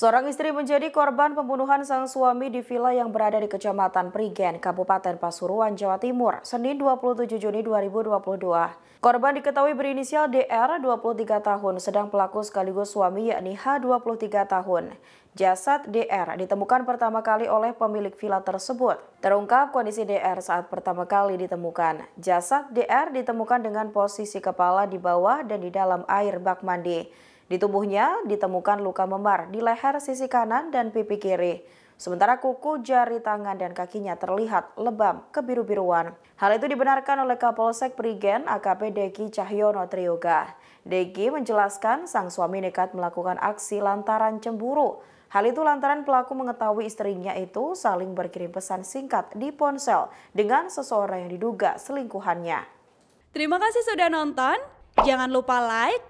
Seorang istri menjadi korban pembunuhan sang suami di villa yang berada di Kecamatan Prigen, Kabupaten Pasuruan, Jawa Timur, Senin 27 Juni 2022. Korban diketahui berinisial DR 23 tahun, sedang pelaku sekaligus suami yakni H 23 tahun. Jasad DR ditemukan pertama kali oleh pemilik villa tersebut. Terungkap kondisi DR saat pertama kali ditemukan. Jasad DR ditemukan dengan posisi kepala di bawah dan di dalam air bak mandi. Di tubuhnya ditemukan luka memar di leher sisi kanan dan pipi kiri. Sementara kuku, jari tangan, dan kakinya terlihat lebam kebiru-biruan. Hal itu dibenarkan oleh Kapolsek Prigen AKP Deki Cahyono Triyoga. Deki menjelaskan sang suami nekat melakukan aksi lantaran cemburu. Hal itu lantaran pelaku mengetahui istrinya itu saling berkirim pesan singkat di ponsel dengan seseorang yang diduga selingkuhannya. Terima kasih sudah nonton. Jangan lupa like,